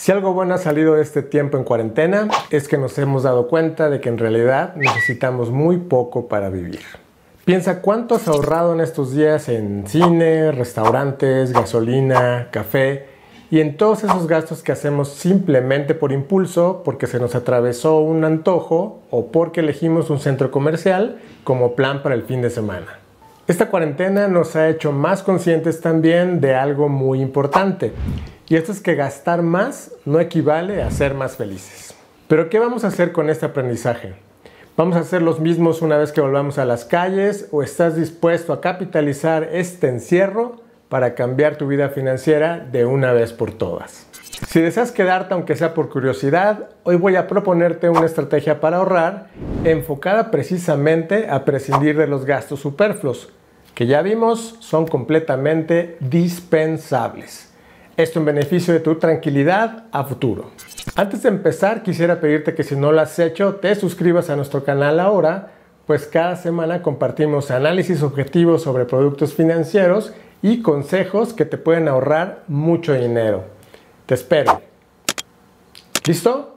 Si algo bueno ha salido de este tiempo en cuarentena es que nos hemos dado cuenta de que en realidad necesitamos muy poco para vivir. Piensa cuánto has ahorrado en estos días en cine, restaurantes, gasolina, café y en todos esos gastos que hacemos simplemente por impulso, porque se nos atravesó un antojo o porque elegimos un centro comercial como plan para el fin de semana. Esta cuarentena nos ha hecho más conscientes también de algo muy importante, y esto es que gastar más no equivale a ser más felices. Pero ¿qué vamos a hacer con este aprendizaje? ¿Vamos a hacer los mismos una vez que volvamos a las calles o estás dispuesto a capitalizar este encierro para cambiar tu vida financiera de una vez por todas? Si deseas quedarte aunque sea por curiosidad, hoy voy a proponerte una estrategia para ahorrar enfocada precisamente a prescindir de los gastos superfluos que ya vimos son completamente dispensables. Esto en beneficio de tu tranquilidad a futuro. Antes de empezar, quisiera pedirte que si no lo has hecho, te suscribas a nuestro canal ahora, pues cada semana compartimos análisis objetivos sobre productos financieros y consejos que te pueden ahorrar mucho dinero. Te espero. ¿Listo?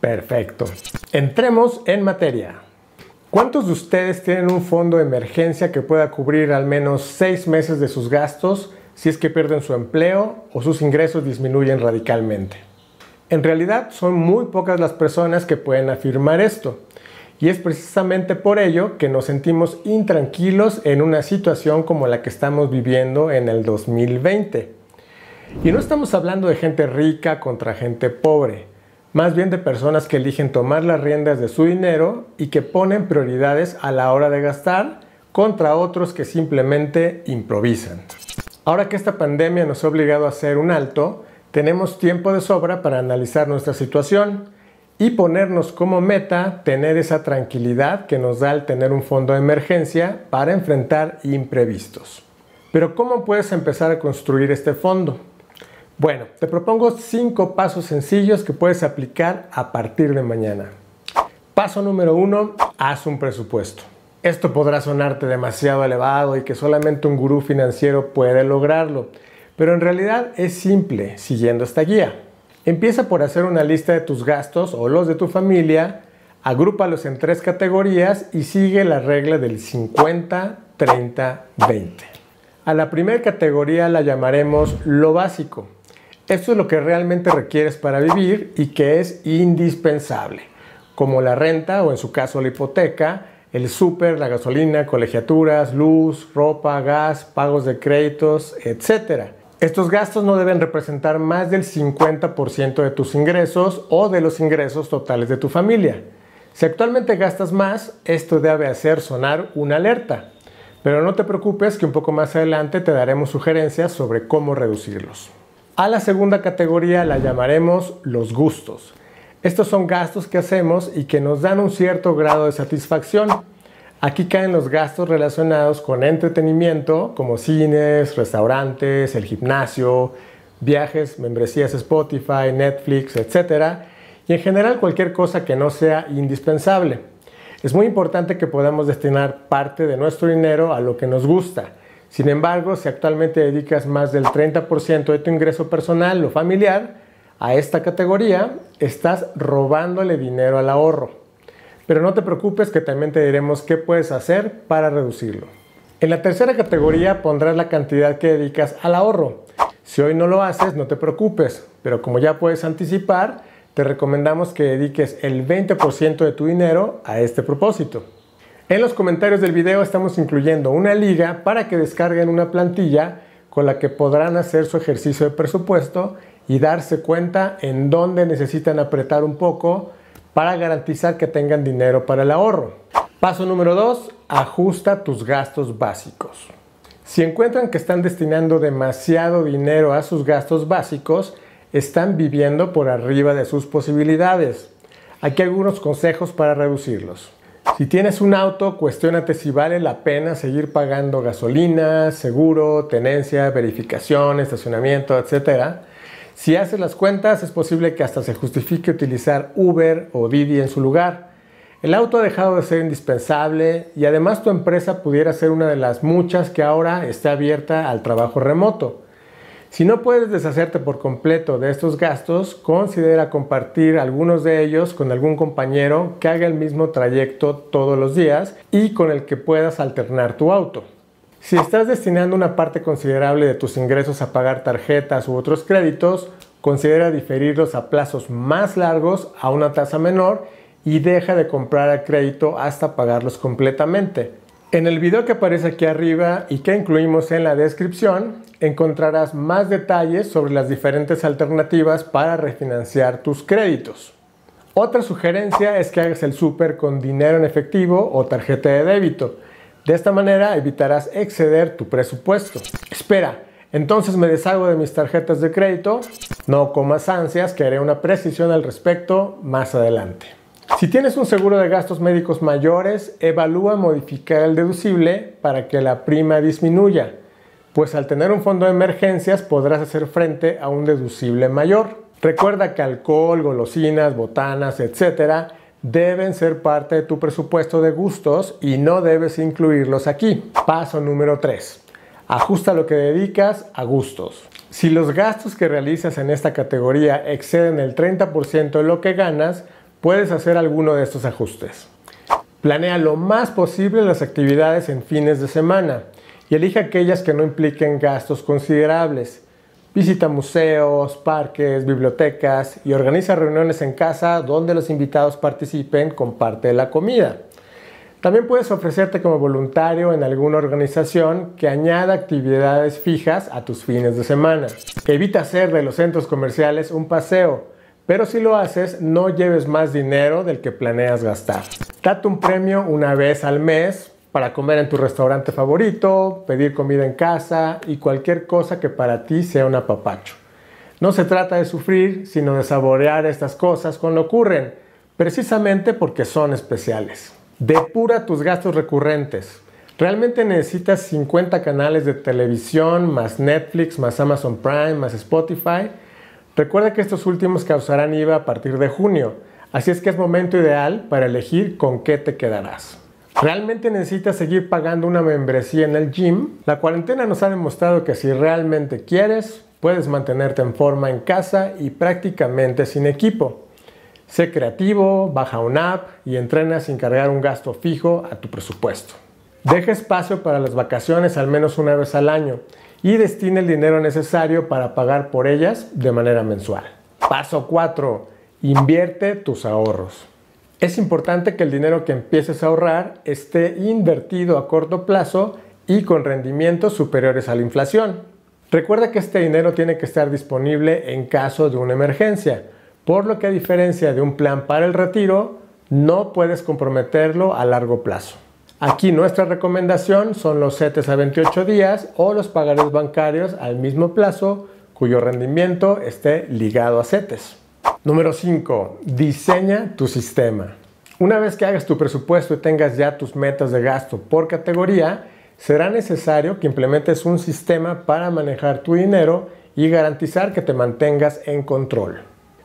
Perfecto. Entremos en materia. ¿Cuántos de ustedes tienen un fondo de emergencia que pueda cubrir al menos seis meses de sus gastos si es que pierden su empleo o sus ingresos disminuyen radicalmente? En realidad son muy pocas las personas que pueden afirmar esto. Y es precisamente por ello que nos sentimos intranquilos en una situación como la que estamos viviendo en el 2020. Y no estamos hablando de gente rica contra gente pobre más bien de personas que eligen tomar las riendas de su dinero y que ponen prioridades a la hora de gastar contra otros que simplemente improvisan. Ahora que esta pandemia nos ha obligado a hacer un alto, tenemos tiempo de sobra para analizar nuestra situación y ponernos como meta tener esa tranquilidad que nos da el tener un fondo de emergencia para enfrentar imprevistos. Pero ¿cómo puedes empezar a construir este fondo? Bueno, te propongo cinco pasos sencillos que puedes aplicar a partir de mañana. Paso número uno, haz un presupuesto. Esto podrá sonarte demasiado elevado y que solamente un gurú financiero puede lograrlo, pero en realidad es simple siguiendo esta guía. Empieza por hacer una lista de tus gastos o los de tu familia, agrúpalos en tres categorías y sigue la regla del 50, 30, 20. A la primera categoría la llamaremos lo básico esto es lo que realmente requieres para vivir y que es indispensable, como la renta o en su caso la hipoteca, el súper, la gasolina, colegiaturas, luz, ropa, gas, pagos de créditos, etc. Estos gastos no deben representar más del 50% de tus ingresos o de los ingresos totales de tu familia. Si actualmente gastas más, esto debe hacer sonar una alerta. Pero no te preocupes que un poco más adelante te daremos sugerencias sobre cómo reducirlos. A la segunda categoría la llamaremos los gustos. Estos son gastos que hacemos y que nos dan un cierto grado de satisfacción. Aquí caen los gastos relacionados con entretenimiento, como cines, restaurantes, el gimnasio, viajes, membresías Spotify, Netflix, etc. Y en general cualquier cosa que no sea indispensable. Es muy importante que podamos destinar parte de nuestro dinero a lo que nos gusta sin embargo, si actualmente dedicas más del 30% de tu ingreso personal o familiar a esta categoría, estás robándole dinero al ahorro. Pero no te preocupes que también te diremos qué puedes hacer para reducirlo. En la tercera categoría pondrás la cantidad que dedicas al ahorro. Si hoy no lo haces, no te preocupes, pero como ya puedes anticipar, te recomendamos que dediques el 20% de tu dinero a este propósito. En los comentarios del video estamos incluyendo una liga para que descarguen una plantilla con la que podrán hacer su ejercicio de presupuesto y darse cuenta en dónde necesitan apretar un poco para garantizar que tengan dinero para el ahorro. Paso número 2. Ajusta tus gastos básicos. Si encuentran que están destinando demasiado dinero a sus gastos básicos, están viviendo por arriba de sus posibilidades. Aquí algunos consejos para reducirlos. Si tienes un auto, cuestiónate si vale la pena seguir pagando gasolina, seguro, tenencia, verificación, estacionamiento, etc. Si haces las cuentas, es posible que hasta se justifique utilizar Uber o Didi en su lugar. El auto ha dejado de ser indispensable y además tu empresa pudiera ser una de las muchas que ahora está abierta al trabajo remoto. Si no puedes deshacerte por completo de estos gastos, considera compartir algunos de ellos con algún compañero que haga el mismo trayecto todos los días y con el que puedas alternar tu auto. Si estás destinando una parte considerable de tus ingresos a pagar tarjetas u otros créditos, considera diferirlos a plazos más largos a una tasa menor y deja de comprar a crédito hasta pagarlos completamente. En el video que aparece aquí arriba y que incluimos en la descripción, encontrarás más detalles sobre las diferentes alternativas para refinanciar tus créditos. Otra sugerencia es que hagas el súper con dinero en efectivo o tarjeta de débito. De esta manera evitarás exceder tu presupuesto. Espera, entonces me deshago de mis tarjetas de crédito. No comas ansias, que haré una precisión al respecto más adelante. Si tienes un seguro de gastos médicos mayores, evalúa modificar el deducible para que la prima disminuya, pues al tener un fondo de emergencias podrás hacer frente a un deducible mayor. Recuerda que alcohol, golosinas, botanas, etcétera, deben ser parte de tu presupuesto de gustos y no debes incluirlos aquí. Paso número 3. Ajusta lo que dedicas a gustos. Si los gastos que realizas en esta categoría exceden el 30% de lo que ganas, puedes hacer alguno de estos ajustes. Planea lo más posible las actividades en fines de semana y elige aquellas que no impliquen gastos considerables. Visita museos, parques, bibliotecas y organiza reuniones en casa donde los invitados participen con parte de la comida. También puedes ofrecerte como voluntario en alguna organización que añada actividades fijas a tus fines de semana. Evita hacer de los centros comerciales un paseo pero si lo haces, no lleves más dinero del que planeas gastar. Date un premio una vez al mes para comer en tu restaurante favorito, pedir comida en casa y cualquier cosa que para ti sea un apapacho. No se trata de sufrir, sino de saborear estas cosas cuando ocurren, precisamente porque son especiales. Depura tus gastos recurrentes. Realmente necesitas 50 canales de televisión, más Netflix, más Amazon Prime, más Spotify Recuerda que estos últimos causarán IVA a partir de junio, así es que es momento ideal para elegir con qué te quedarás. ¿Realmente necesitas seguir pagando una membresía en el gym? La cuarentena nos ha demostrado que si realmente quieres, puedes mantenerte en forma en casa y prácticamente sin equipo. Sé creativo, baja una app y entrena sin cargar un gasto fijo a tu presupuesto. Deja espacio para las vacaciones al menos una vez al año y destine el dinero necesario para pagar por ellas de manera mensual. Paso 4. Invierte tus ahorros. Es importante que el dinero que empieces a ahorrar esté invertido a corto plazo y con rendimientos superiores a la inflación. Recuerda que este dinero tiene que estar disponible en caso de una emergencia, por lo que a diferencia de un plan para el retiro, no puedes comprometerlo a largo plazo. Aquí nuestra recomendación son los CETES a 28 días o los pagarés bancarios al mismo plazo cuyo rendimiento esté ligado a CETES. Número 5. Diseña tu sistema. Una vez que hagas tu presupuesto y tengas ya tus metas de gasto por categoría, será necesario que implementes un sistema para manejar tu dinero y garantizar que te mantengas en control.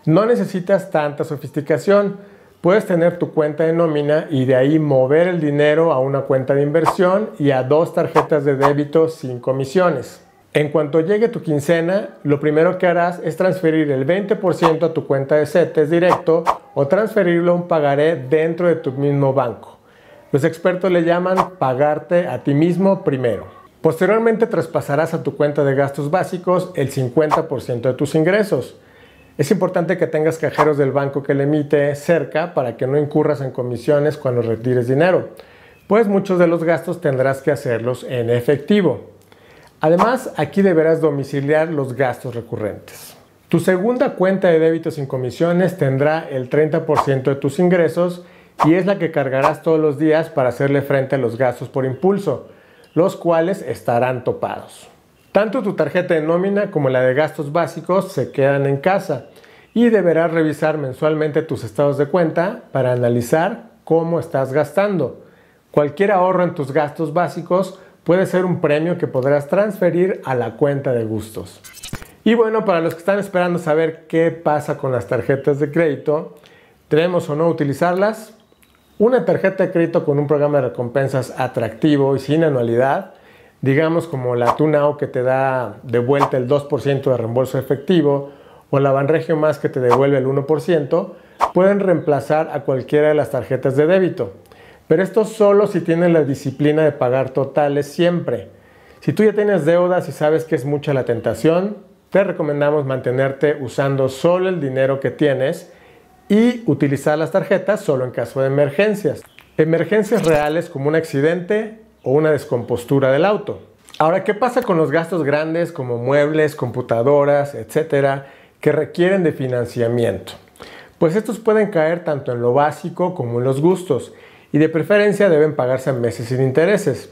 No necesitas tanta sofisticación, puedes tener tu cuenta de nómina y de ahí mover el dinero a una cuenta de inversión y a dos tarjetas de débito sin comisiones. En cuanto llegue tu quincena, lo primero que harás es transferir el 20% a tu cuenta de CETES directo o transferirlo a un pagaré dentro de tu mismo banco. Los expertos le llaman pagarte a ti mismo primero. Posteriormente traspasarás a tu cuenta de gastos básicos el 50% de tus ingresos. Es importante que tengas cajeros del banco que le emite cerca para que no incurras en comisiones cuando retires dinero, pues muchos de los gastos tendrás que hacerlos en efectivo. Además, aquí deberás domiciliar los gastos recurrentes. Tu segunda cuenta de débito sin comisiones tendrá el 30% de tus ingresos y es la que cargarás todos los días para hacerle frente a los gastos por impulso, los cuales estarán topados. Tanto tu tarjeta de nómina como la de gastos básicos se quedan en casa y deberás revisar mensualmente tus estados de cuenta para analizar cómo estás gastando. Cualquier ahorro en tus gastos básicos puede ser un premio que podrás transferir a la cuenta de gustos. Y bueno, para los que están esperando saber qué pasa con las tarjetas de crédito, ¿debemos o no utilizarlas? Una tarjeta de crédito con un programa de recompensas atractivo y sin anualidad digamos como la TUNAO que te da de vuelta el 2% de reembolso efectivo o la Banregio Más que te devuelve el 1%, pueden reemplazar a cualquiera de las tarjetas de débito. Pero esto solo si tienes la disciplina de pagar totales siempre. Si tú ya tienes deudas y sabes que es mucha la tentación, te recomendamos mantenerte usando solo el dinero que tienes y utilizar las tarjetas solo en caso de emergencias. Emergencias reales como un accidente, o una descompostura del auto. Ahora, ¿qué pasa con los gastos grandes como muebles, computadoras, etcétera, que requieren de financiamiento? Pues estos pueden caer tanto en lo básico como en los gustos y de preferencia deben pagarse a meses sin intereses.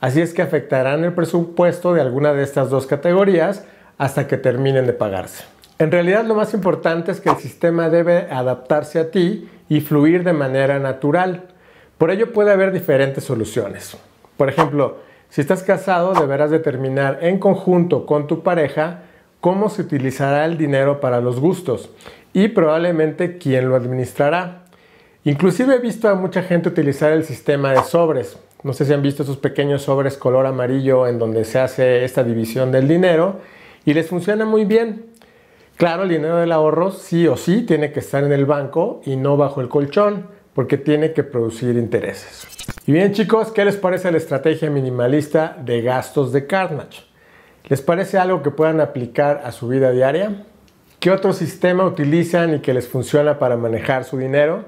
Así es que afectarán el presupuesto de alguna de estas dos categorías hasta que terminen de pagarse. En realidad lo más importante es que el sistema debe adaptarse a ti y fluir de manera natural. Por ello puede haber diferentes soluciones. Por ejemplo, si estás casado, deberás determinar en conjunto con tu pareja cómo se utilizará el dinero para los gustos y probablemente quién lo administrará. Inclusive he visto a mucha gente utilizar el sistema de sobres. No sé si han visto esos pequeños sobres color amarillo en donde se hace esta división del dinero y les funciona muy bien. Claro, el dinero del ahorro sí o sí tiene que estar en el banco y no bajo el colchón porque tiene que producir intereses. Y bien chicos, ¿qué les parece la estrategia minimalista de gastos de Carnage? ¿Les parece algo que puedan aplicar a su vida diaria? ¿Qué otro sistema utilizan y que les funciona para manejar su dinero?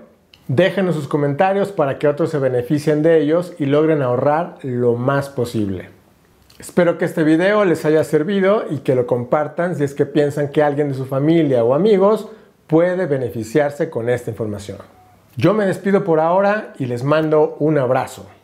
Déjenos sus comentarios para que otros se beneficien de ellos y logren ahorrar lo más posible. Espero que este video les haya servido y que lo compartan si es que piensan que alguien de su familia o amigos puede beneficiarse con esta información. Yo me despido por ahora y les mando un abrazo.